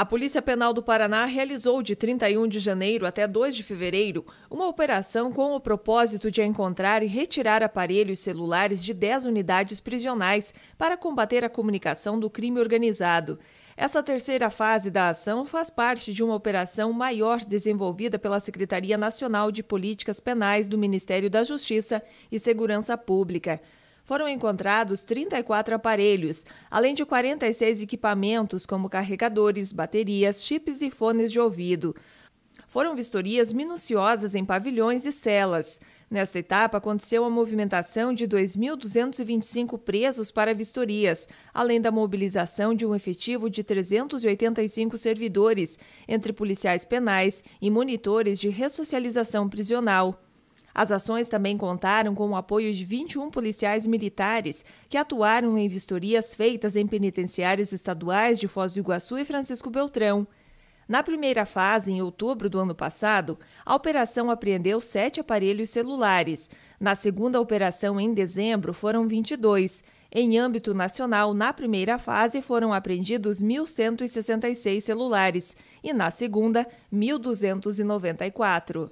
A Polícia Penal do Paraná realizou de 31 de janeiro até 2 de fevereiro uma operação com o propósito de encontrar e retirar aparelhos celulares de 10 unidades prisionais para combater a comunicação do crime organizado. Essa terceira fase da ação faz parte de uma operação maior desenvolvida pela Secretaria Nacional de Políticas Penais do Ministério da Justiça e Segurança Pública foram encontrados 34 aparelhos, além de 46 equipamentos como carregadores, baterias, chips e fones de ouvido. Foram vistorias minuciosas em pavilhões e celas. Nesta etapa, aconteceu a movimentação de 2.225 presos para vistorias, além da mobilização de um efetivo de 385 servidores, entre policiais penais e monitores de ressocialização prisional. As ações também contaram com o apoio de 21 policiais militares que atuaram em vistorias feitas em penitenciárias estaduais de Foz do Iguaçu e Francisco Beltrão. Na primeira fase, em outubro do ano passado, a operação apreendeu sete aparelhos celulares. Na segunda operação, em dezembro, foram 22. Em âmbito nacional, na primeira fase foram apreendidos 1.166 celulares e na segunda, 1.294.